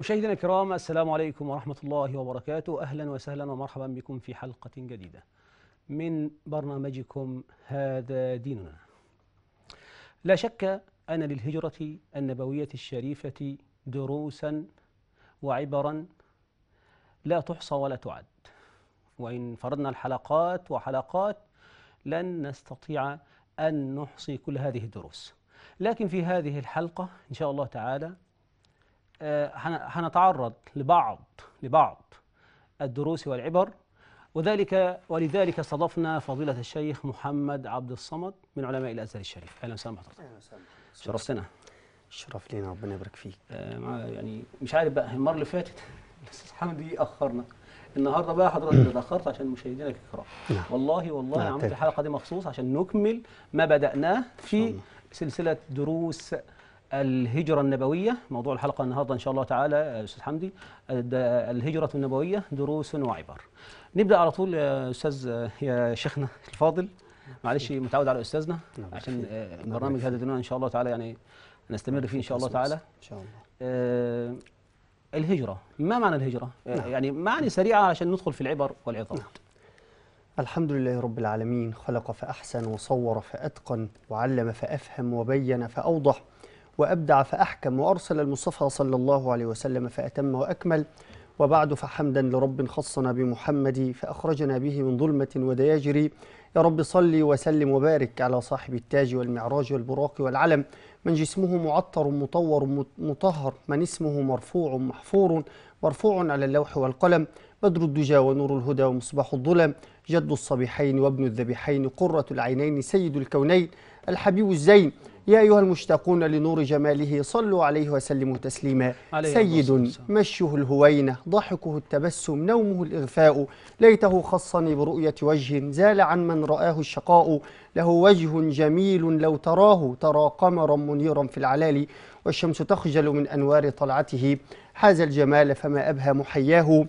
مشاهدينا الكرام السلام عليكم ورحمة الله وبركاته أهلا وسهلا ومرحبا بكم في حلقة جديدة من برنامجكم هذا ديننا لا شك أن للهجرة النبوية الشريفة دروسا وعبرا لا تحصى ولا تعد وإن فرضنا الحلقات وحلقات لن نستطيع أن نحصي كل هذه الدروس لكن في هذه الحلقة إن شاء الله تعالى آه، هنتعرض لبعض لبعض الدروس والعبر وذلك ولذلك استضفنا فضيلة الشيخ محمد عبد الصمد من علماء الأزهر الشريف أهلا وسهلا بحضرتك أهلا وسهلا شرفتنا شرف لينا ربنا يبارك فيك آه يعني مش عارف بقى المرة اللي فاتت الأستاذ حمدي أخرنا النهارده بقى حضرتك اتاخرت عشان مشاهدينا الكرام نعم. والله والله عملت الحلقه دي مخصوص عشان نكمل ما بداناه في سلسله دروس الهجرة النبوية موضوع الحلقة النهاردة إن شاء الله تعالى أستاذ حمدي الهجرة النبوية دروس وعبر نبدأ على طول يا أستاذ يا شيخنا الفاضل معلش متعود على أستاذنا نعم، عشان آه، البرنامج هذا إن شاء الله تعالى يعني نستمر فيه إن شاء الله تعالى إن شاء الله آه، الهجرة ما معنى الهجرة؟ نعم. يعني معنى سريعة عشان ندخل في العبر والعظام نعم. الحمد لله رب العالمين خلق فأحسن وصور فأتقن وعلم فأفهم وبين فأوضح وأبدع فأحكم وأرسل المصطفى صلى الله عليه وسلم فأتم وأكمل وبعد فحمدا لرب خصنا بمحمد فأخرجنا به من ظلمة ودياجر يا رب صل وسلم وبارك على صاحب التاج والمعراج والبراق والعلم من جسمه معطر مطور مطهر من اسمه مرفوع محفور مرفوع على اللوح والقلم بدر الدجى ونور الهدى ومصباح الظلم جد الصبيحين وابن الذبيحين قرة العينين سيد الكونين الحبيب الزين يا أيها المشتاقون لنور جماله صلوا عليه وسلموا تسليما عليه سيد مشه الهوينة ضحكه التبسم نومه الإغفاء ليته خصني برؤية وجه زال عن من رآه الشقاء له وجه جميل لو تراه ترى قمرا منيرا في العلال والشمس تخجل من أنوار طلعته حاز الجمال فما أبهى محياه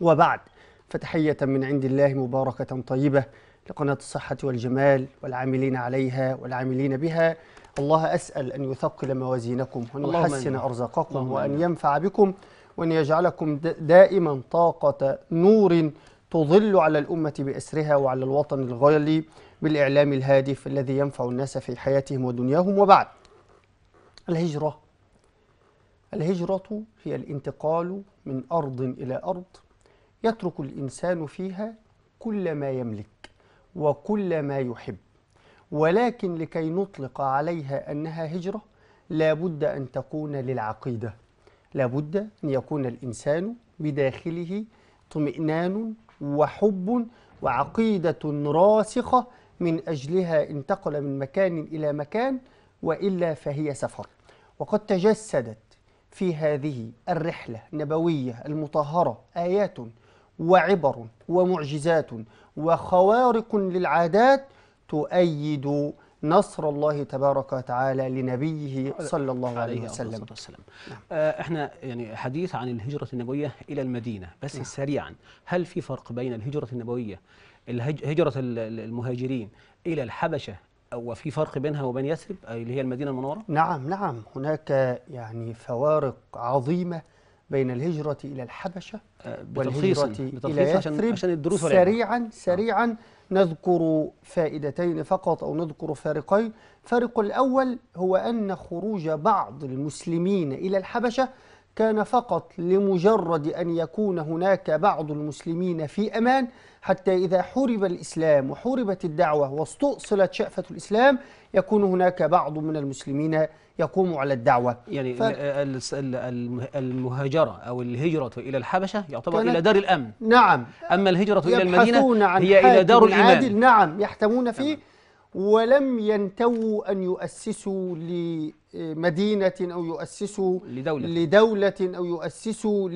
وبعد فتحية من عند الله مباركة طيبة لقناة الصحة والجمال والعاملين عليها والعاملين بها الله أسأل أن يثقل موازينكم وأن يحسن أرزاقكم وأن ينفع بكم وأن يجعلكم دائما طاقة نور تظل على الأمة بأسرها وعلى الوطن الغالي بالإعلام الهادف الذي ينفع الناس في حياتهم ودنياهم وبعد الهجرة الهجرة هي الانتقال من أرض إلى أرض يترك الإنسان فيها كل ما يملك وكل ما يحب ولكن لكي نطلق عليها أنها هجرة لابد أن تكون للعقيدة لابد أن يكون الإنسان بداخله طمئنان وحب وعقيدة راسخة من أجلها انتقل من مكان إلى مكان وإلا فهي سفر وقد تجسدت في هذه الرحلة النبوية المطهرة آيات وعبر ومعجزات وخوارق للعادات تؤيد نصر الله تبارك وتعالى لنبيه صلى الله عليه وسلم, نعم. احنا يعني حديث عن الهجرة النبوية إلى المدينة بس نعم. سريعا هل في فرق بين الهجرة النبوية هجرة المهاجرين إلى الحبشة وفي فرق بينها وبين يثرب اللي هي المدينة المنورة؟ نعم نعم هناك يعني فوارق عظيمة بين الهجرة إلى الحبشة بتلخيص الى يثرب عشان الدروس سريعا آه. سريعا نذكر فائدتين فقط أو نذكر فارقين فارق الأول هو أن خروج بعض المسلمين إلى الحبشة كان فقط لمجرد أن يكون هناك بعض المسلمين في أمان حتى إذا حرب الإسلام وحربت الدعوة واستؤصلت شأفة الإسلام يكون هناك بعض من المسلمين يقوم على الدعوة يعني ف... المهاجرة أو الهجرة إلى الحبشة يعتبر كانت... إلى دار الأمن نعم أما الهجرة إلى المدينة عن هي إلى دار الإيمان نعم يحتمون فيه نعم. ولم ينتووا أن يؤسسوا لمدينة أو يؤسسوا لدولة, لدولة أو يؤسسوا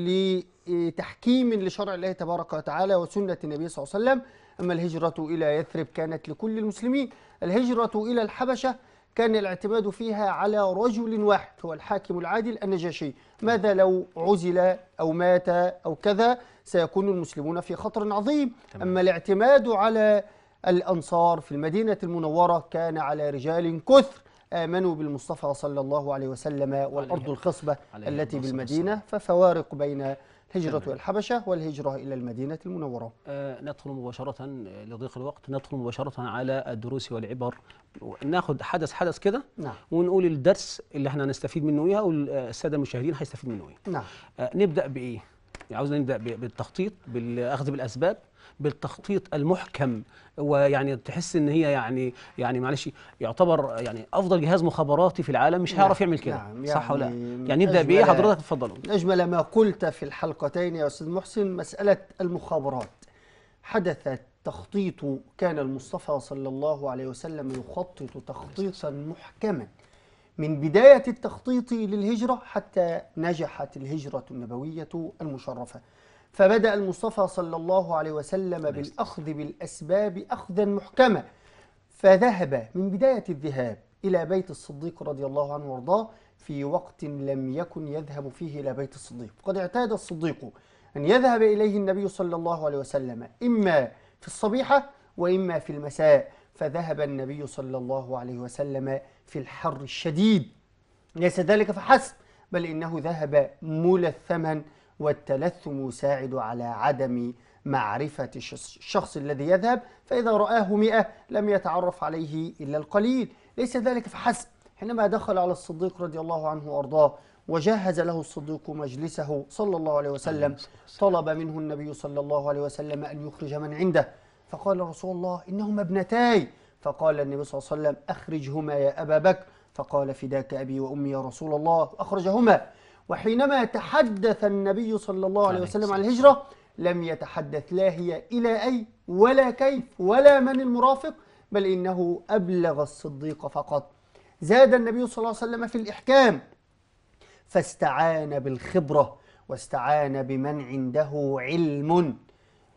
لتحكيم لشرع الله تبارك وتعالى وسنة النبي صلى الله عليه وسلم أما الهجرة إلى يثرب كانت لكل المسلمين الهجرة إلى الحبشة كان الاعتماد فيها على رجل واحد هو الحاكم العادل النجاشي ماذا لو عزل أو مات أو كذا سيكون المسلمون في خطر عظيم أما الاعتماد على الأنصار في المدينة المنورة كان على رجال كثر آمنوا بالمصطفى صلى الله عليه وسلم والأرض الخصبة التي بالمدينة ففوارق بين الهجرة الحبشة والهجرة إلى المدينة المنورة آه ندخل مباشرة لضيق الوقت ندخل مباشرة على الدروس والعبر ناخذ حدث حدث كده نعم. ونقول الدرس اللي احنا هنستفيد منه ايه والسادة المشاهدين هيستفيد منه ايه نعم. آه نبدأ بإيه؟ عاوزنا نبدأ بالتخطيط بالأخذ بالأسباب بالتخطيط المحكم ويعني تحس ان هي يعني يعني معلش يعتبر يعني افضل جهاز مخابراتي في العالم مش هيعرف نعم، يعمل كده نعم يعني صح ولا يعني, يعني نبدا بايه حضرتك اتفضل اجمل ما قلت في الحلقتين يا استاذ محسن مساله المخابرات حدث تخطيط كان المصطفى صلى الله عليه وسلم يخطط تخطيطا محكما من بداية التخطيط للهجرة حتى نجحت الهجرة النبوية المشرفة فبدأ المصطفى صلى الله عليه وسلم بالأخذ بالأسباب أخذا محكما فذهب من بداية الذهاب إلى بيت الصديق رضي الله عنه وارضاه في وقت لم يكن يذهب فيه إلى بيت الصديق قد اعتاد الصديق أن يذهب إليه النبي صلى الله عليه وسلم إما في الصبيحة وإما في المساء فذهب النبي صلى الله عليه وسلم في الحر الشديد ليس ذلك فحسب بل إنه ذهب ملثما والتلثم يساعد على عدم معرفة الشخص الذي يذهب فإذا رآه مئة لم يتعرف عليه إلا القليل ليس ذلك فحسب حينما دخل على الصديق رضي الله عنه وأرضاه وجهز له الصديق مجلسه صلى الله عليه وسلم طلب منه النبي صلى الله عليه وسلم أن يخرج من عنده فقال رسول الله إنهما ابنتاي فقال النبي صلى الله عليه وسلم أخرجهما يا أبا بكر فقال فداك أبي وأمي يا رسول الله أخرجهما وحينما تحدث النبي صلى الله عليه وسلم عن الهجرة لم يتحدث لا هي إلى أي ولا كيف ولا من المرافق بل إنه أبلغ الصديق فقط زاد النبي صلى الله عليه وسلم في الإحكام فاستعان بالخبرة واستعان بمن عنده علم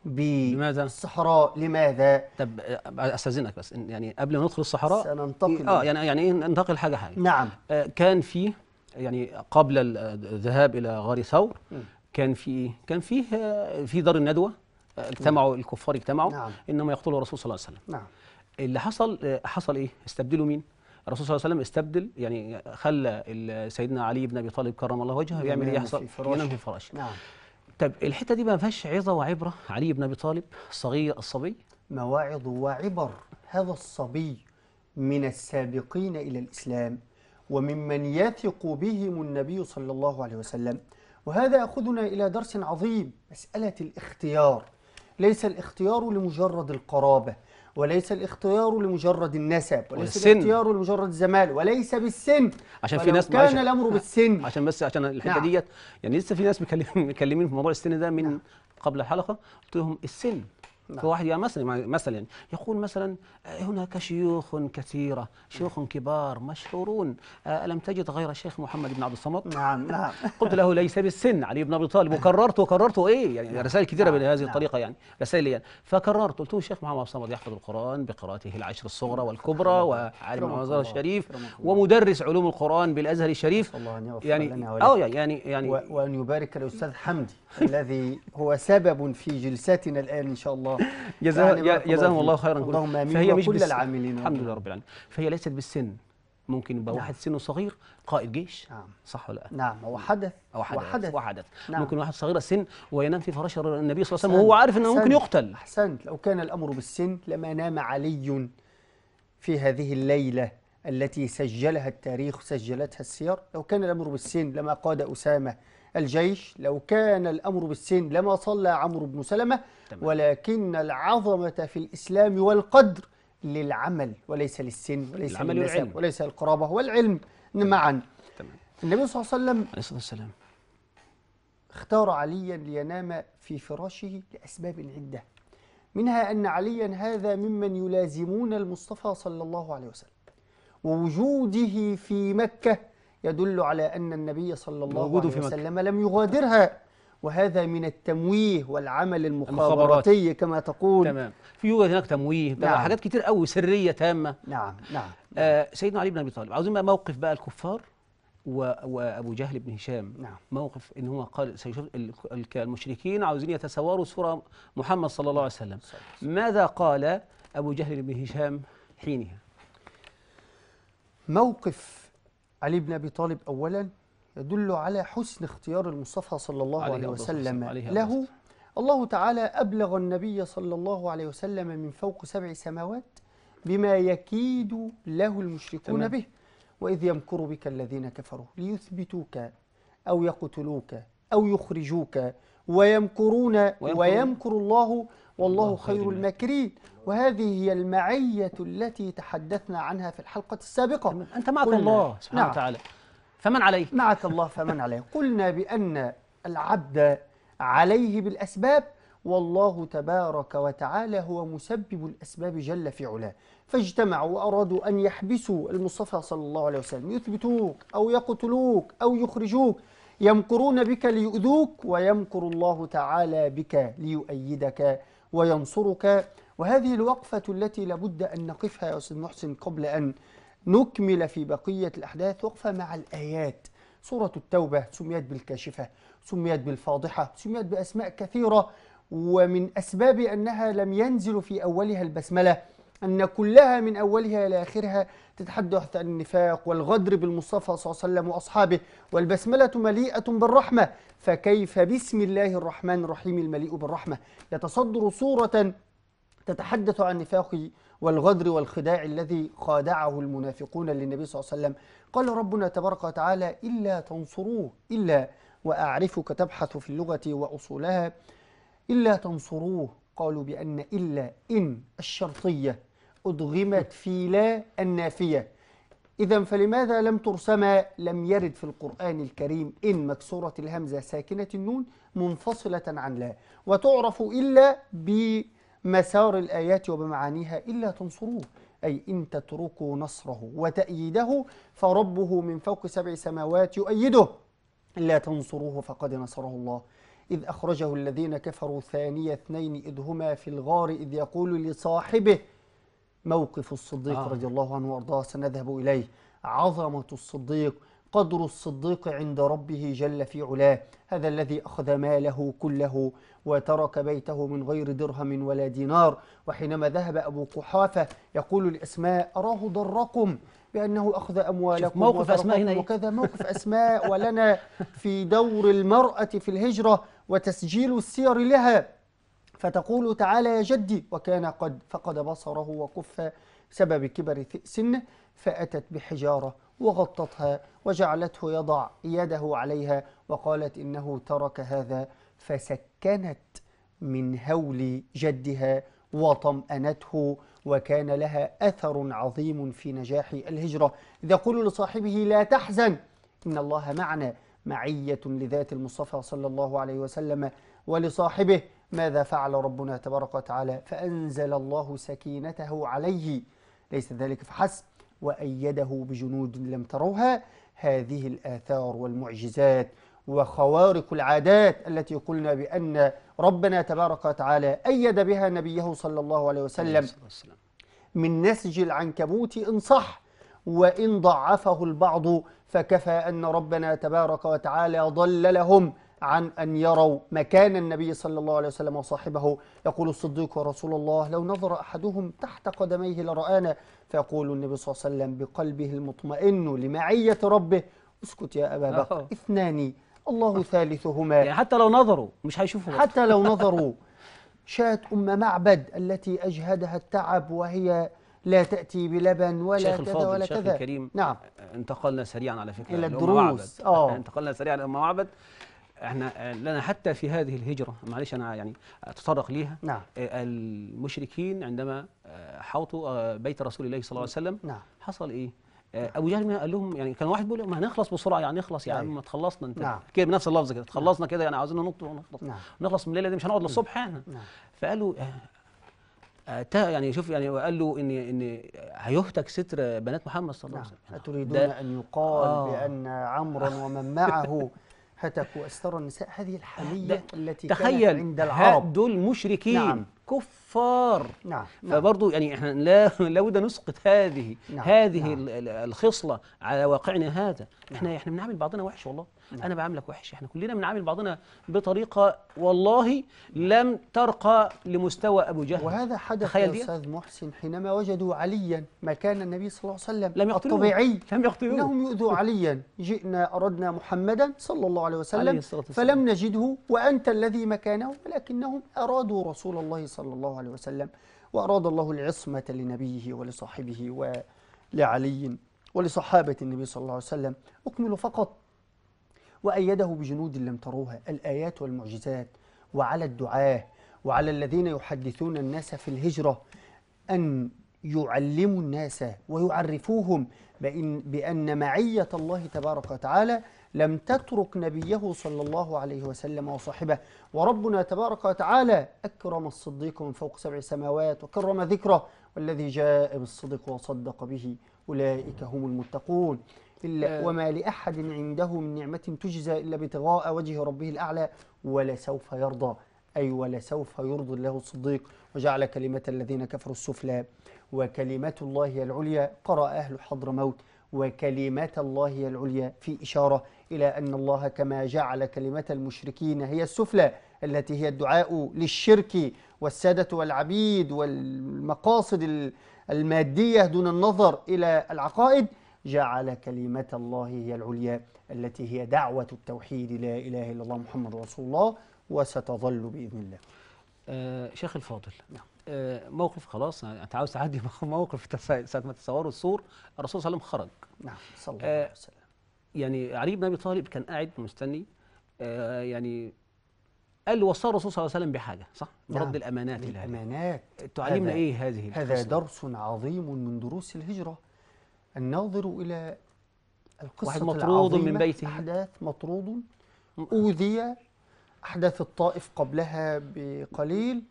بماذا؟ الصحراء لماذا؟ طب استاذنك بس يعني قبل ما ندخل الصحراء سننتقل اه يعني يعني ايه ننتقل حاجه حاجه نعم آه كان في يعني قبل الذهاب الى غار ثور كان في كان فيه آه، في دار الندوه آه، اجتمعوا الكفار اجتمعوا نعم. انما يقتلوا الرسول صلى الله عليه وسلم نعم. اللي حصل آه، حصل ايه استبدلوا مين الرسول صلى الله عليه وسلم استبدل يعني خلى سيدنا علي بن ابي طالب كرم الله وجهه يعمل ايه يحصل ينام في فراش نعم طب الحته دي ما فيهاش عظه وعبره علي بن ابي طالب صغير الصبي مواعظ وعبر هذا الصبي من السابقين الى الاسلام وممن يثق بهم النبي صلى الله عليه وسلم وهذا يأخذنا إلى درس عظيم مسألة الاختيار ليس الاختيار لمجرد القرابة وليس الاختيار لمجرد النسب وليس والسن. الاختيار لمجرد الزمان وليس بالسن عشان في ناس كان الامر بالسن عشان بس عشان الحته نعم. ديت يعني لسه في ناس مكلمين في موضوع السن ده من نعم. قبل الحلقه قلت لهم السن فواحد نعم. يعني مثلا مثلا يقول مثلا آه، هناك شيوخ كثيرة شيوخ كبار مشهورون آه، ألم تجد غير الشيخ محمد بن عبد الصمد نعم نعم قلت له ليس بالسن علي بن أبي طالب وكررت وكررت إيه يعني نعم. رسائل كثيرة نعم بهذه نعم. الطريقة يعني رسائل يعني فكررت قلت له الشيخ محمد بن عبد الصمد يحفظ القرآن بقراءته العشر الصغرى والكبرى وعالم الازهر الشريف ومدرس علوم القرآن بالأزهر الشريف يعني أو آه، يعني يعني, يعني وأن يبارك الأستاذ حمدي الذي هو سبب في جلستنا الآن إن شاء الله يعني جزاهم الله خيرا اللهم امين فهي مش كل العاملين الحمد لله رب العالمين فهي ليست بالسن ممكن يبقى نعم. واحد سنه صغير قائد جيش نعم صح ولا لا؟ نعم هو حدث او حدث, وحدث. وحدث. نعم. ممكن واحد صغير السن وينام في فراش النبي صلى الله عليه وسلم وهو عارف انه ممكن يقتل احسنت لو كان الامر بالسن لما نام علي في هذه الليله التي سجلها التاريخ سجلتها السير لو كان الامر بالسن لما قاد اسامه الجيش لو كان الأمر بالسن لما صلى عمرو بن سلمة تمام. ولكن العظمة في الإسلام والقدر للعمل وليس للسن وليس العمل والعلم وليس القرابة والعلم تمام. معا تمام. النبي صلى الله عليه وسلم عليه الصلاة والسلام اختار عليا لينام في فراشه لأسباب عدة منها أن عليا هذا ممن يلازمون المصطفى صلى الله عليه وسلم ووجوده في مكة يدل على أن النبي صلى الله عليه وسلم لم يغادرها وهذا من التمويه والعمل المخابراتي كما تقول تمام في يوجد هناك تمويه نعم. حاجات كتير قوي سريه تامه نعم نعم آه سيدنا علي بن ابي طالب عاوزين بقى موقف بقى الكفار وابو جهل بن هشام نعم. موقف ان هو قال المشركين عاوزين يتسوروا صوره محمد صلى الله عليه وسلم ماذا قال ابو جهل بن هشام حينها موقف علي بن أبي طالب أولا يدل على حسن اختيار المصطفى صلى الله عليه, عليه وسلم عليه له الله تعالى أبلغ النبي صلى الله عليه وسلم من فوق سبع سماوات بما يكيد له المشركون تمام. به وإذ يمكر بك الذين كفروا ليثبتوك أو يقتلوك أو يخرجوك ويمكرون ويمكر, ويمكر الله والله خير الماكرين وهذه هي المعية التي تحدثنا عنها في الحلقة السابقة أنت معك الله نعم. سبحانه وتعالى نعم. فمن عليه معك الله فمن عليه قلنا بأن العبد عليه بالأسباب والله تبارك وتعالى هو مسبب الأسباب جل في علاه فاجتمعوا وأرادوا أن يحبسوا المصطفى صلى الله عليه وسلم يثبتوك أو يقتلوك أو يخرجوك يمكرون بك ليؤذوك ويمكر الله تعالى بك ليؤيدك وينصرك وهذه الوقفة التي لابد أن نقفها يا أستاذ محسن قبل أن نكمل في بقية الأحداث وقفة مع الآيات سورة التوبة سميت بالكاشفة سميت بالفاضحة سميت بأسماء كثيرة ومن أسباب أنها لم ينزل في أولها البسملة أن كلها من أولها إلى آخرها تتحدث عن النفاق والغدر بالمصطفى صلى الله عليه وسلم وأصحابه والبسملة مليئة بالرحمة فكيف بسم الله الرحمن الرحيم المليء بالرحمة يتصدر صورة تتحدث عن النفاق والغدر والخداع الذي خادعه المنافقون للنبي صلى الله عليه وسلم قال ربنا تبارك وتعالى إلا تنصروه إلا وأعرفك تبحث في اللغة وأصولها إلا تنصروه قالوا بأن إلا إن الشرطية أضغمت في لا النافية إذا فلماذا لم ترسما لم يرد في القرآن الكريم إن مكسورة الهمزة ساكنة النون منفصلة عن لا وتعرف إلا بمسار الآيات وبمعانيها إلا تنصروه أي إن تتركوا نصره وتأييده فربه من فوق سبع سماوات يؤيده إلا تنصروه فقد نصره الله إذ أخرجه الذين كفروا ثاني اثنين إذ هما في الغار إذ يقول لصاحبه موقف الصديق آه. رضي الله عنه وارضاه سنذهب اليه عظمه الصديق قدر الصديق عند ربه جل في علاه هذا الذي أخذ ماله كله وترك بيته من غير درهم ولا دينار وحينما ذهب أبو قحافة يقول الأسماء أراه ضركم بأنه أخذ أموالكم موقف أسماء هنا إيه؟ وكذا موقف أسماء ولنا في دور المرأة في الهجرة وتسجيل السير لها فتقول تعالى يا جدي وكان قد فقد بصره وكف بسبب كبر سنه فأتت بحجارة وغطتها وجعلته يضع يده عليها وقالت إنه ترك هذا فسكنت من هول جدها وطمأنته وكان لها أثر عظيم في نجاح الهجرة إذا يقول لصاحبه لا تحزن إن الله معنا معية لذات المصطفى صلى الله عليه وسلم ولصاحبه ماذا فعل ربنا تبارك وتعالى فأنزل الله سكينته عليه ليس ذلك فحسب وأيده بجنود لم تروها هذه الآثار والمعجزات وخوارق العادات التي قلنا بأن ربنا تبارك وتعالى أيد بها نبيه صلى الله عليه وسلم من نسج العنكبوت إن صح وإن ضعفه البعض فكفى أن ربنا تبارك وتعالى ضللهم عن أن يروا مكان النبي صلى الله عليه وسلم وصاحبه يقول الصديق ورسول الله لو نظر أحدهم تحت قدميه لرآنا فيقول النبي صلى الله عليه وسلم بقلبه المطمئن لمعية ربه اسكت يا أبا بكر اثنان الله ثالثهما يعني حتى لو نظروا مش هيشوفوا حتى لو نظروا شاة أم معبد التي أجهدها التعب وهي لا تأتي بلبن ولا شيخ كذا ولا شيخ كذا الكريم نعم انتقلنا سريعا على فكرة إلى الدروس آه. انتقلنا سريعا إلى أم معبد احنا لنا حتى في هذه الهجره معلش انا يعني اتطرق ليها نعم. آه، المشركين عندما آه، حوطوا آه، بيت رسول الله صلى الله عليه وسلم نعم. حصل ايه ابو جهل قال لهم يعني كان واحد بيقول لهم هنخلص بسرعه يعني نخلص يا يعني أيوه. عم ما تخلصنا انت نعم. كده بنفس اللفظ كده نعم. تخلصنا كده يعني عاوزين ننط ونخلص نعم. نخلص من الليله دي مش هنقعد نعم. للصبح احنا نعم. فقالوا اتى يعني شوف يعني وقال له ان ان هيهتك ستر بنات محمد صلى الله عليه وسلم نعم. اتريدون ان يقال آه بان عمرو ومن معه هتكوا أستار النساء هذه الحمية التي تخيل كانت عند العرب دول مشركين نعم كفار نعم فبرضه يعني احنا لا لابد نسقط هذه نعم هذه نعم الخصله على واقعنا هذا احنا نعم احنا بنعامل بعضنا وحش والله نعم. انا بعاملك وحش احنا كلنا بنعامل بعضنا بطريقه والله لم ترقى لمستوى ابو جهل وهذا حدث يا استاذ محسن حينما وجدوا عليا مكان النبي صلى الله عليه وسلم لم يقتلوه الطبيعي لم يقتلوه انهم يؤذوا عليا جئنا اردنا محمدا صلى الله عليه وسلم عليه فلم نجده وانت الذي مكانه ولكنهم ارادوا رسول الله صلى الله عليه وسلم واراد الله العصمه لنبيه ولصاحبه ولعلي ولصحابه النبي صلى الله عليه وسلم اكمل فقط وأيده بجنود لم تروها الآيات والمعجزات وعلى الدعاة وعلى الذين يحدثون الناس في الهجرة أن يعلموا الناس ويعرفوهم بأن, بأن معية الله تبارك وتعالى لم تترك نبيه صلى الله عليه وسلم وصاحبه وربنا تبارك وتعالى أكرم الصديق من فوق سبع سماوات وكرم ذكره والذي جاء بالصدق وصدق به أولئك هم المتقون إلا آه. وما لأحد عنده من نعمة تجزى إلا ابتغاء وجه ربه الأعلى ولسوف يرضى أي ولسوف يرضي الله الصديق وجعل كلمة الذين كفروا السفلى وكلمة الله العليا قرأ أهل حضر موت وكلمة الله العليا في إشارة إلى أن الله كما جعل كلمة المشركين هي السفلى التي هي الدعاء للشرك والسادة والعبيد والمقاصد المادية دون النظر إلى العقائد جعل كلمة الله هي العليا التي هي دعوة التوحيد لا إله إلا الله محمد رسول الله وستظل بإذن الله آه شيخ الفاضل نعم آه موقف خلاص انت عاوز تعدي موقف ساعه ما تصوروا السور الرسول صلى الله عليه وسلم خرج نعم صلى آه، الله عليه وسلم يعني علي بن ابي طالب كان قاعد مستني آه يعني قال وصى الرسول صلى الله عليه وسلم بحاجه صح؟ نعم رد الامانات الامانات تعلمنا ايه هذه هذا درس عظيم من دروس الهجره أن ننظر إلى القصة واحد مطرود العظيمة من بيته أحداث مطرود أوذي أحداث الطائف قبلها بقليل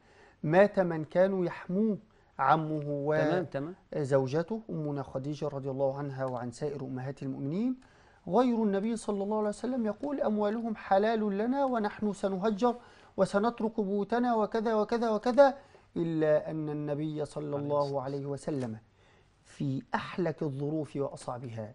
مات من كانوا يحموه عمه وزوجته أمنا خديجة رضي الله عنها وعن سائر أمهات المؤمنين غير النبي صلى الله عليه وسلم يقول أموالهم حلال لنا ونحن سنهجر وسنترك بيوتنا وكذا وكذا وكذا إلا أن النبي صلى الله عليه وسلم في أحلك الظروف وأصعبها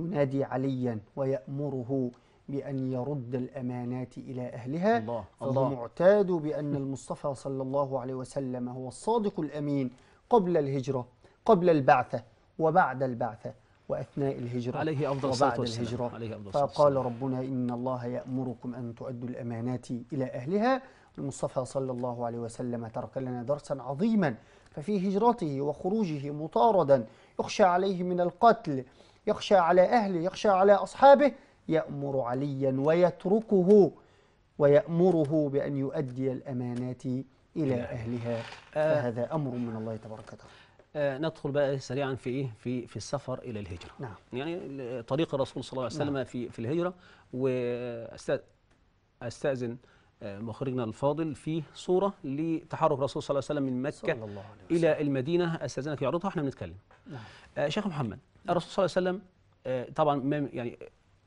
ينادي عليا ويأمره بأن يرد الأمانات إلى أهلها الله فهو الله معتاد بأن المصطفى صلى الله عليه وسلم هو الصادق الأمين قبل الهجرة قبل البعثة وبعد البعثة وأثناء الهجرة عليه أفضل وبعد الهجرة عليه أفضل فقال ربنا إن الله يأمركم أن تؤدوا الأمانات إلى أهلها المصطفى صلى الله عليه وسلم ترك لنا درسا عظيما ففي هجرته وخروجه مطاردا يخشى عليه من القتل يخشى على أهله يخشى على أصحابه يأمر عليا ويتركه ويأمره بأن يؤدي الأمانات إلى نعم. أهلها آه، فهذا أمر من الله تبارك وتعالى آه، ندخل بقى سريعا في ايه في في السفر الى الهجره نعم. يعني طريق الرسول صلى الله عليه وسلم نعم. في في الهجره واستاذن آه، مخرجنا الفاضل فيه صورة لتحرك الرسول صلى الله عليه وسلم من مكة صلى الله عليه وسلم. إلى المدينة في عرضها وإحنا بنتكلم نعم. آه، شيخ محمد الرسول صلى الله عليه وسلم آه، طبعا يعني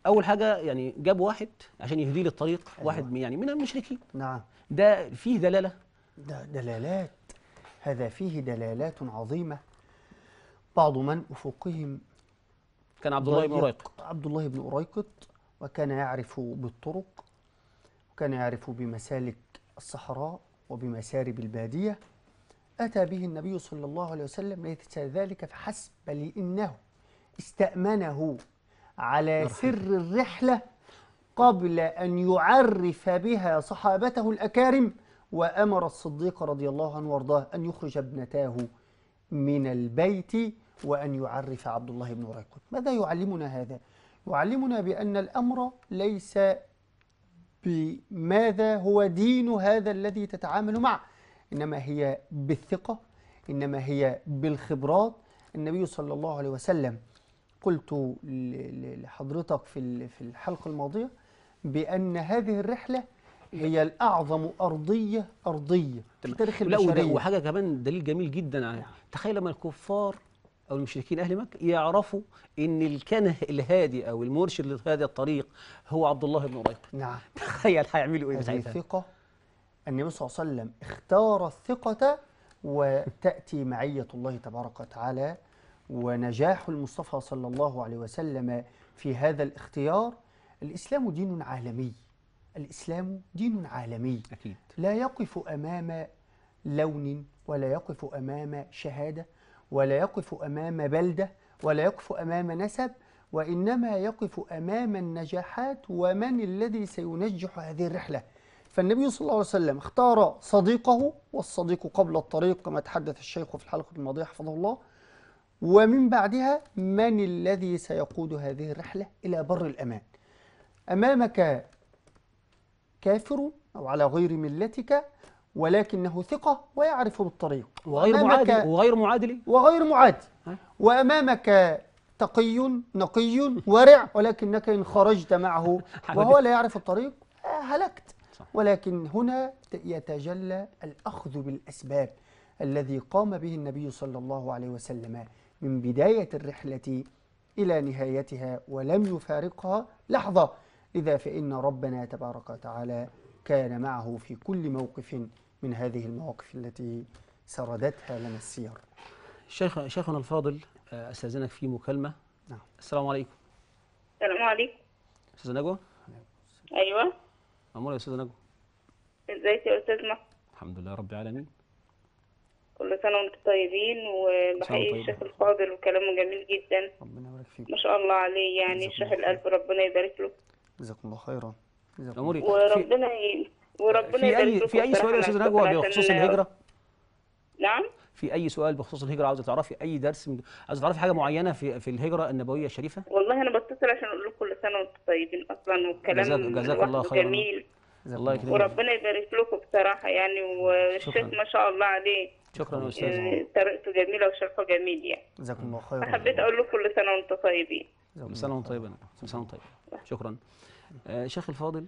أول حاجة يعني جاب واحد عشان يهدي لي الطريق أيوة. واحد يعني من المشركين نعم ده فيه دلالة ده دلالات هذا فيه دلالات عظيمة بعض من أفقهم كان عبد الله بن أريقط عبد الله بن أريقط وكان يعرف بالطرق كان يعرف بمسالك الصحراء وبمسارب البادية أتى به النبي صلى الله عليه وسلم ليس ذلك فحسب بل إنه استأمنه على سر الرحلة قبل أن يعرف بها صحابته الأكارم وأمر الصديق رضي الله عنه وارضاه أن يخرج ابنتاه من البيت وأن يعرف عبد الله بن عريقط ماذا يعلمنا هذا؟ يعلمنا بأن الأمر ليس بماذا هو دين هذا الذي تتعامل معه إنما هي بالثقة إنما هي بالخبرات النبي صلى الله عليه وسلم قلت لحضرتك في الحلقة الماضية بأن هذه الرحلة هي الاعظم ارضيه ارضيه في تاريخ البشريه لا وحاجه كمان دليل جميل جدا نعم. تخيل لما الكفار أو المشركين أهل مكة يعرفوا أن الكنه الهادي أو المرشد لهذا الطريق هو عبد الله بن طالب نعم تخيل هيعملوا إيه ساعتها الثقة النبي صلى الله عليه وسلم اختار الثقة وتأتي معية الله تبارك وتعالى ونجاح المصطفى صلى الله عليه وسلم في هذا الاختيار الإسلام دين عالمي الإسلام دين عالمي أكيد. لا يقف أمام لون ولا يقف أمام شهادة ولا يقف أمام بلدة ولا يقف أمام نسب وإنما يقف أمام النجاحات ومن الذي سينجح هذه الرحلة فالنبي صلى الله عليه وسلم اختار صديقه والصديق قبل الطريق كما تحدث الشيخ في الحلقة الماضية حفظه الله ومن بعدها من الذي سيقود هذه الرحلة إلى بر الأمان أمامك كافر أو على غير ملتك ولكنه ثقة ويعرف بالطريق وغير معادل وغير معادل وغير معادل وأمامك تقي نقي ورع ولكنك إن خرجت معه وهو لا يعرف الطريق هلكت ولكن هنا يتجلى الأخذ بالأسباب الذي قام به النبي صلى الله عليه وسلم من بداية الرحلة إلى نهايتها ولم يفارقها لحظة لذا فإن ربنا تبارك وتعالى كان معه في كل موقف من هذه المواقف التي سردتها لنا السير شيخ شيخنا الفاضل آه، استاذنك في مكالمه نعم السلام عليكم السلام عليكم استاذه نجوى ايوه امور يا استاذه نجوى ازيك يا استاذ محمد الحمد لله رب العالمين كل سنه وانتم طيبين وبحيي الشيخ الفاضل وكلامه جميل جدا ربنا يبارك فيك ما شاء الله عليه يعني يشرح القلب ربنا يبارك له جزاكم الله خيرا جزاكم الله وربنا ي... وربنا في اي في اي سؤال يا استاذ نجوى بخصوص الهجره؟ نعم في اي سؤال بخصوص الهجره عاوزه تعرفي اي درس من... عاوزه تعرفي حاجه معينه في في الهجره النبويه الشريفه؟ والله انا بتصل عشان اقول لكم كل سنه وانتم طيبين اصلا والكلام جزاك, جزاك الله خير جميل الله يكرمك وربنا يبارك لكم بصراحه يعني والشيخ ما شاء الله عليه شكرا يا آه، استاذ طريقته جميله وشرحه جميل يعني جزاكم الله خير حبيت اقول لكم كل سنه وانتم طيبين كل سنه وانتم طيبين كل سنه وانتم طيبين شكرا آه شيخ الفاضل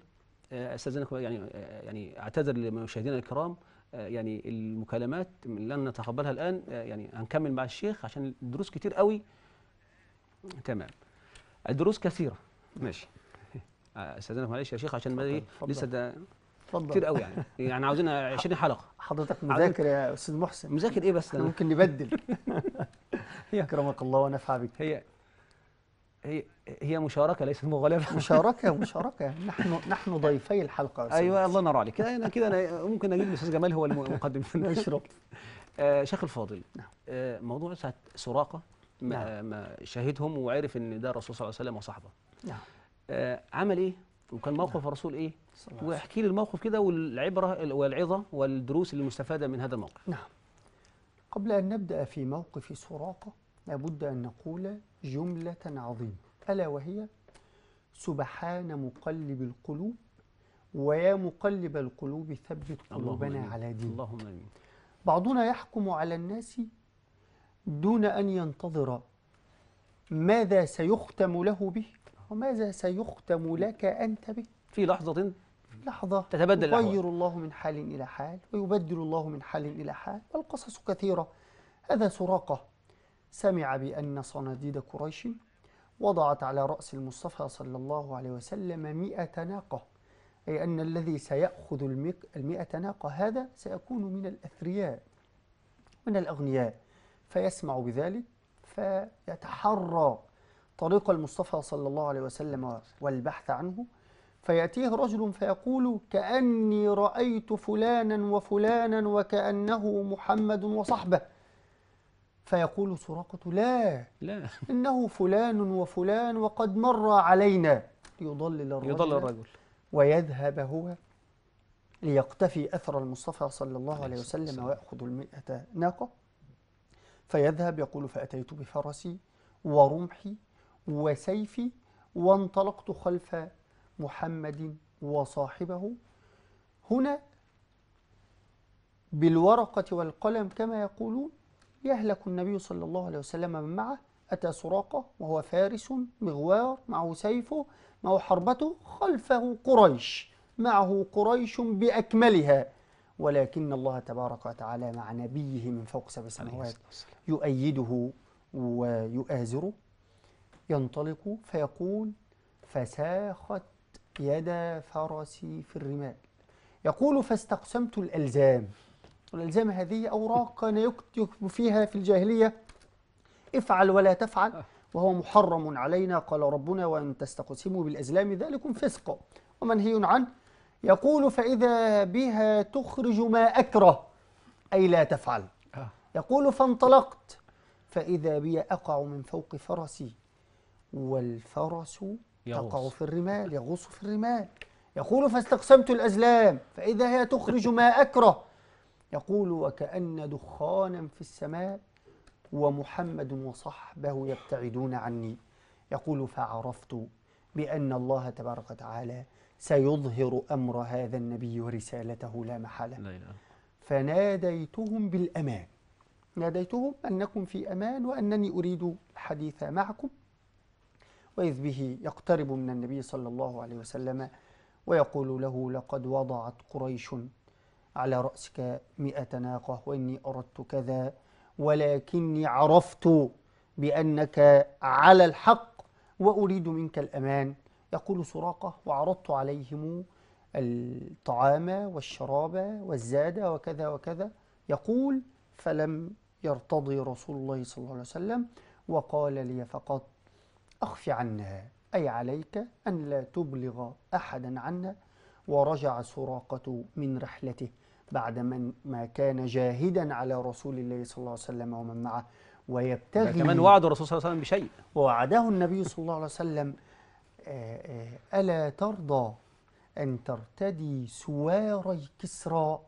آه، استاذنكم يعني آه، يعني اعتذر لمشاهدينا الكرام آه، يعني المكالمات لن نتقبلها الان يعني هنكمل مع الشيخ عشان الدروس كتير قوي تمام الدروس كثيره ماشي استاذنكم معلش يا شيخ عشان فضل. إيه، لسه ده فضل. كتير قوي يعني إيه، يعني عاوزين 20 حلقه حضرتك مذاكر يا استاذ محسن مذاكر ايه بس ممكن نبدل اكرمك الله ونفع بك هي هي هي مشاركه ليست مغالبه مشاركه مشاركه نحن نحن ضيفي الحلقه ايوه الله ينور عليك كده انا كده انا ممكن اجيب الاستاذ جمال هو المقدم اشرب آه شيخ الفاضل نعم. آه موضوع ساعه سراقه ما, نعم. ما شاهدهم وعرف ان ده الرسول صلى الله عليه وسلم وصحبه نعم آه، عمل ايه وكان موقف نعم. الرسول ايه واحكي لي الموقف كده والعبره والعظه والدروس المستفاده من هذا الموقف نعم قبل ان نبدا في موقف سراقه لابد ان نقول جملة عظيمة ألا وهي سبحان مقلب القلوب ويا مقلب القلوب ثبت قلوبنا على دينك اللهم امين بعضنا يحكم على الناس دون أن ينتظر ماذا سيختم له به وماذا سيختم لك أنت به في لحظة لحظة تتبدل يغير الله من حال إلى حال ويبدل الله من حال إلى حال والقصص كثيرة هذا سراقة سمع بأن صناديد قريش وضعت على رأس المصطفى صلى الله عليه وسلم مئة ناقة أي أن الذي سيأخذ المئة ناقة هذا سيكون من الأثرياء من الأغنياء فيسمع بذلك فيتحرى طريق المصطفى صلى الله عليه وسلم والبحث عنه فيأتيه رجل فيقول كأني رأيت فلانا وفلانا وكأنه محمد وصحبه فيقول سراقة لا لا إنه فلان وفلان وقد مر علينا ليضلل الرجل يضلل الرجل ويذهب هو ليقتفي أثر المصطفى صلى الله عليه وسلم ويأخذ المئة ناقة فيذهب يقول فأتيت بفرسي ورمحي وسيفي وانطلقت خلف محمد وصاحبه هنا بالورقة والقلم كما يقولون يهلك النبي صلى الله عليه وسلم من معه أتى سراقة وهو فارس مغوار معه سيفه معه حربته خلفه قريش معه قريش بأكملها ولكن الله تبارك وتعالى مع نبيه من فوق سبع سماوات يؤيده ويؤازره ينطلق فيقول فساخت يدا فرسي في الرمال يقول فاستقسمت الألزام والالزام هذه اوراق كان يكتب فيها في الجاهليه افعل ولا تفعل وهو محرم علينا قال ربنا وان تستقسموا بالازلام ذلكم فسق ومنهي عنه يقول فاذا بها تخرج ما اكره اي لا تفعل يقول فانطلقت فاذا بي اقع من فوق فرسي والفرس يقع في الرمال يغوص في الرمال يقول فاستقسمت الأزلام فإذا هي تخرج ما أكره يقول وكأن دخانا في السماء ومحمد وصحبه يبتعدون عني يقول فعرفت بأن الله تبارك وتعالى سيظهر أمر هذا النبي ورسالته لا محالة فناديتهم بالأمان ناديتهم أنكم في أمان وأنني أريد الحديث معكم وإذ به يقترب من النبي صلى الله عليه وسلم ويقول له لقد وضعت قريش على رأسك مئة ناقة وإني أردت كذا ولكني عرفت بأنك على الحق وأريد منك الأمان يقول سراقة وعرضت عليهم الطعام والشراب والزاد وكذا وكذا يقول فلم يرتضي رسول الله صلى الله عليه وسلم وقال لي فقط أخف عنا أي عليك أن لا تبلغ أحدا عنا ورجع سراقة من رحلته بعد من ما كان جاهدا على رسول الله صلى الله عليه وسلم ومن معه ويبتغي كمان وعد الرسول صلى الله عليه وسلم بشيء ووعده النبي صلى الله عليه وسلم آه، آه، ألا ترضى أن ترتدي سواري كسرى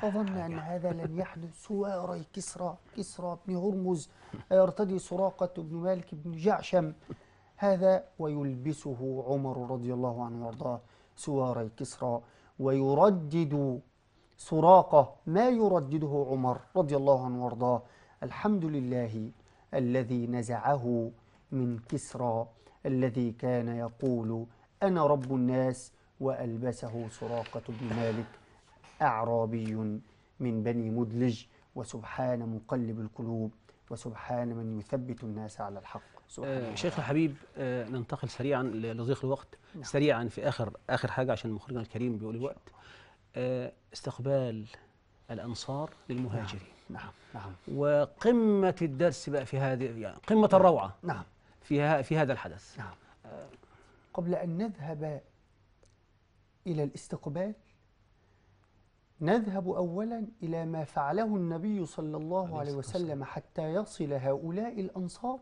فظن أن هذا لن يحدث سواري كسرى كسرى بن هرمز يرتدي سراقة بن مالك بن جعشم هذا ويلبسه عمر رضي الله عنه وارضاه سواري كسرى ويردد سراقة ما يردده عمر رضي الله عنه وارضاه الحمد لله الذي نزعه من كسرى الذي كان يقول أنا رب الناس وألبسه سراقة بن مالك أعرابي من بني مدلج وسبحان مقلب القلوب وسبحان من يثبت الناس على الحق آه شيخ الحبيب آه ننتقل سريعا لضيق الوقت نعم. سريعا في آخر آخر حاجة عشان مخرجنا الكريم بيقول الوقت استقبال الأنصار للمهاجرين نعم،, نعم نعم وقمة الدرس بقى في هذه يعني قمة نعم الروعة نعم في في هذا الحدث نعم آه. قبل أن نذهب إلى الاستقبال نذهب أولا إلى ما فعله النبي صلى الله عليه وسلم حتى يصل هؤلاء الأنصار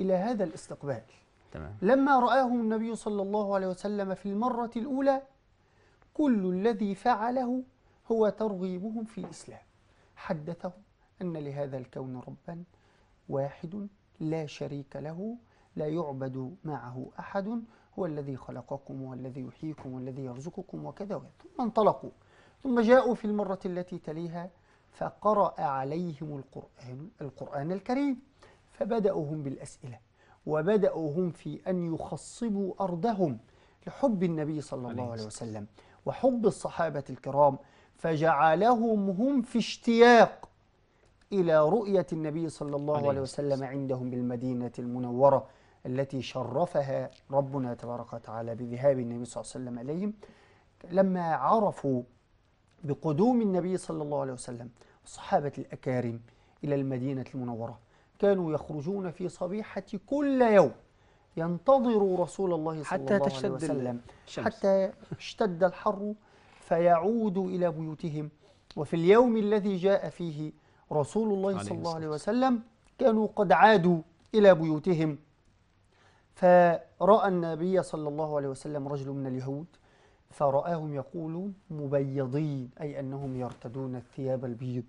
إلى هذا الاستقبال تمام. لما رآهم النبي صلى الله عليه وسلم في المرة الأولى كل الذي فعله هو ترغيبهم في الإسلام حدثهم أن لهذا الكون ربا واحد لا شريك له لا يعبد معه أحد هو الذي خلقكم والذي يحييكم والذي يرزقكم وكذا وكذا ثم انطلقوا ثم جاءوا في المرة التي تليها فقرأ عليهم القرآن القرآن الكريم فبدأوا هم بالأسئلة وبدأوا هم في أن يخصبوا أرضهم لحب النبي صلى الله عليه وسلم وحب الصحابة الكرام فجعلهم هم في اشتياق إلى رؤية النبي صلى الله عليه وسلم عندهم بالمدينة المنورة التي شرفها ربنا تبارك وتعالى بذهاب النبي صلى الله عليه وسلم إليهم لما عرفوا بقدوم النبي صلى الله عليه وسلم الصحابة الأكارم إلى المدينة المنورة كانوا يخرجون في صبيحة كل يوم ينتظروا رسول الله صلى الله عليه وسلم الشمس. حتى اشتد الحر فيعودوا إلى بيوتهم وفي اليوم الذي جاء فيه رسول الله صلى الله عليه وسلم كانوا قد عادوا إلى بيوتهم فرأى النبي صلى الله عليه وسلم رجل من اليهود فرآهم يقولون مبيضين أي أنهم يرتدون الثياب البيض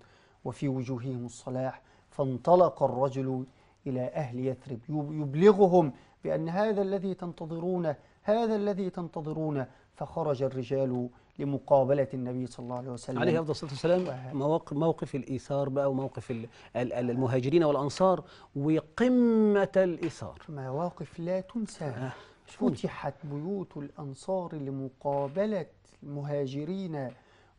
وفي وجوههم الصلاح فانطلق الرجل إلى أهل يثرب يبلغهم بأن هذا الذي تنتظرونه هذا الذي تنتظرونه فخرج الرجال لمقابلة النبي صلى الله عليه وسلم عليه أفضل الصلاة والسلام موقف, موقف الإيثار بقى وموقف المهاجرين والأنصار وقمة الإيثار مواقف لا تنسى آه، فتحت بيوت الأنصار لمقابلة المهاجرين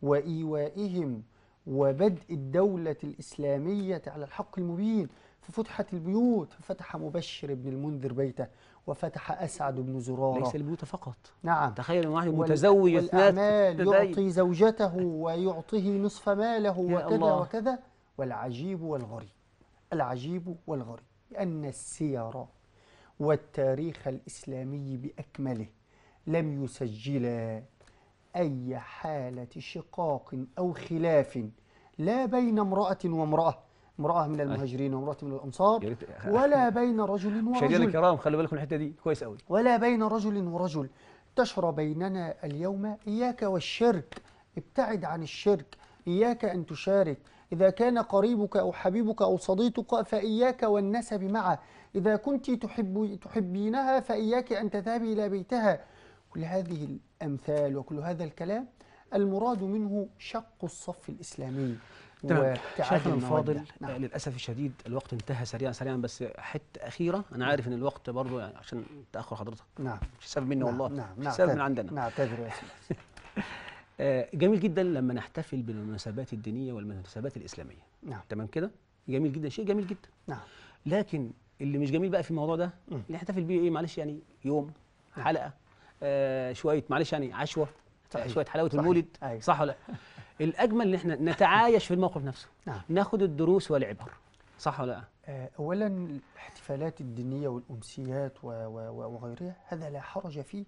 وإيوائهم وبدء الدولة الإسلامية على الحق المبين ففتحت البيوت ففتح مبشر بن المنذر بيته وفتح أسعد بن زرارة ليس البيوت فقط نعم تخيل واحد متزوج والأعمال يعطي زوجته ويعطيه نصف ماله وكذا الله. وكذا والعجيب والغريب العجيب والغريب أن السير والتاريخ الإسلامي بأكمله لم يسجلا أي حالة شقاق أو خلاف لا بين امرأة وامرأة امرأة من المهاجرين وامرأة من الأنصار يعني ولا بين رجل ورجل مشاهدينا الكرام خلي بالكم الحتة دي كويس قوي ولا بين رجل ورجل انتشر بيننا اليوم إياك والشرك ابتعد عن الشرك إياك أن تشارك إذا كان قريبك أو حبيبك أو صديقك فإياك والنسب معه إذا كنت تحب تحبينها فإياك أن تذهبي إلى بيتها كل هذه الأمثال وكل هذا الكلام المراد منه شق الصف الإسلامي تمام شيخنا الفاضل نعم. للاسف الشديد الوقت انتهى سريعا سريعا بس حته اخيره انا نعم. عارف ان الوقت برضه يعني عشان تاخر حضرتك نعم مش سبب مني نعم. والله نعم نعم سبب من عندنا نعتذر يا آه، جميل جدا لما نحتفل بالمناسبات الدينيه والمناسبات الاسلاميه نعم تمام كده جميل جدا شيء جميل جدا نعم لكن اللي مش جميل بقى في الموضوع ده م. اللي نحتفل بيه ايه معلش يعني يوم نعم. حلقه آه شويه معلش يعني عشوه صحيح. شويه حلاوه المولد أيوه. صح ولا الاجمل ان احنا نتعايش في الموقف نفسه نعم. ناخد الدروس والعبر صح ولا لا آه، اولا الاحتفالات الدينيه والامسيات وغيرها هذا لا حرج فيه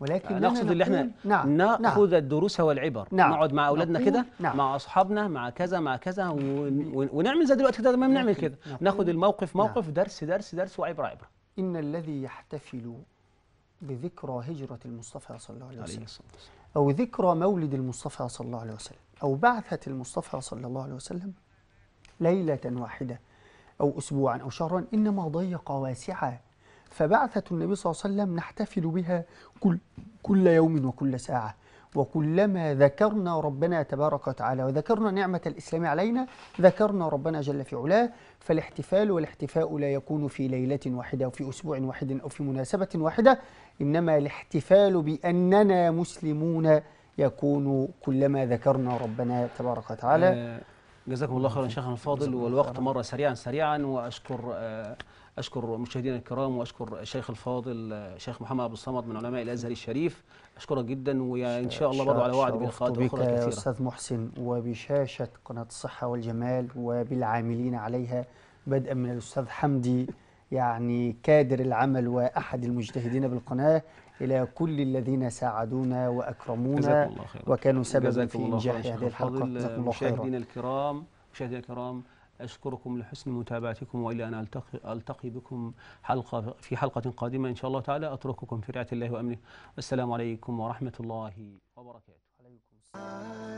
ولكن نقصد ان احنا نعم،, نعم ناخذ نعم الدروس والعبر نعم نقعد مع اولادنا كده نعم مع اصحابنا مع كذا مع كذا ونعمل زي دلوقتي كده ما بنعمل كده ناخد الموقف نعم. موقف نعم درس درس درس وعبره عبره ان الذي يحتفل بذكرى هجره المصطفى صلى الله عليه وسلم أو ذكرى مولد المصطفى صلى الله عليه وسلم أو بعثة المصطفى صلى الله عليه وسلم ليلة واحدة أو أسبوعا أو شهرا إنما ضيق واسعة فبعثة النبي صلى الله عليه وسلم نحتفل بها كل, كل يوم وكل ساعة وكلما ذكرنا ربنا تبارك وتعالى وذكرنا نعمة الإسلام علينا ذكرنا ربنا جل في علاه فالاحتفال والاحتفاء لا يكون في ليلة واحدة أو في أسبوع واحد أو في مناسبة واحدة إنما الاحتفال بأننا مسلمون يكون كلما ذكرنا ربنا تبارك وتعالى آه، جزاكم الله خيرا شيخنا الفاضل والوقت مر سريعا سريعا وأشكر آه، أشكر مشاهدينا الكرام وأشكر الشيخ الفاضل آه، شيخ محمد أبو الصمد من علماء الأزهر الشريف أشكرك جدا وإن شاء الله برضو على وعد بلقاءات أخرى كثيرة يا أستاذ محسن وبشاشة قناة الصحة والجمال وبالعاملين عليها بدءا من الأستاذ حمدي يعني كادر العمل وأحد المجتهدين بالقناة إلى كل الذين ساعدونا وأكرمونا وكانوا سببا في إنجاح هذه الحلقة جزاكم الله خيرا مشاهدينا الكرام مشاهدينا الكرام أشكركم لحسن متابعتكم وإلى أن ألتقي, ألتقي بكم حلقة في حلقة قادمة إن شاء الله تعالى أترككم في رعاية الله وأمنه والسلام عليكم ورحمة الله وبركاته